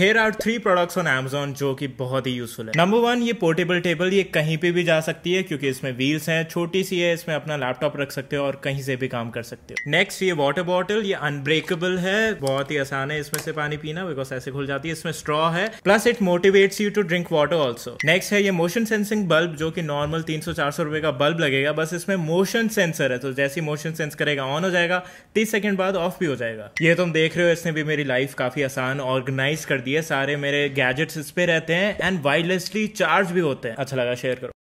hair are three products on Amazon जो कि बहुत ही यूजफुल है नंबर वन ये पोर्टेबल टेबल ये कहीं पे भी जा सकती है क्योंकि इसमें व्हील्स हैं छोटी सी है इसमें अपना लैपटॉप रख सकते हो और कहीं से भी काम कर सकते हो नेक्स्ट ये वाटर बॉटल ये अनब्रेकेबल है बहुत ही आसान है इसमें से पानी पीना बिकॉज ऐसे खुल जाती है इसमें स्ट्रॉ है plus it motivates you to drink water also next है ये मोशन सेंसिंग बल्ब जो कि नॉर्मल तीन सौ चार सौ रुपए का बल्ब लगेगा बस इसमें मोशन सेंसर है तो जैसे मोशन सेंस करेगा ऑन हो जाएगा तीस सेकंड बाद ऑफ भी हो जाएगा ये तुम देख रहे हो इसने भी मेरी लाइफ काफी आसान ऑर्गेनाइज कर दिया है सारे मेरे गैजेट्स इस पे रहते हैं एंड वायरलेसली चार्ज भी होते हैं अच्छा लगा शेयर करो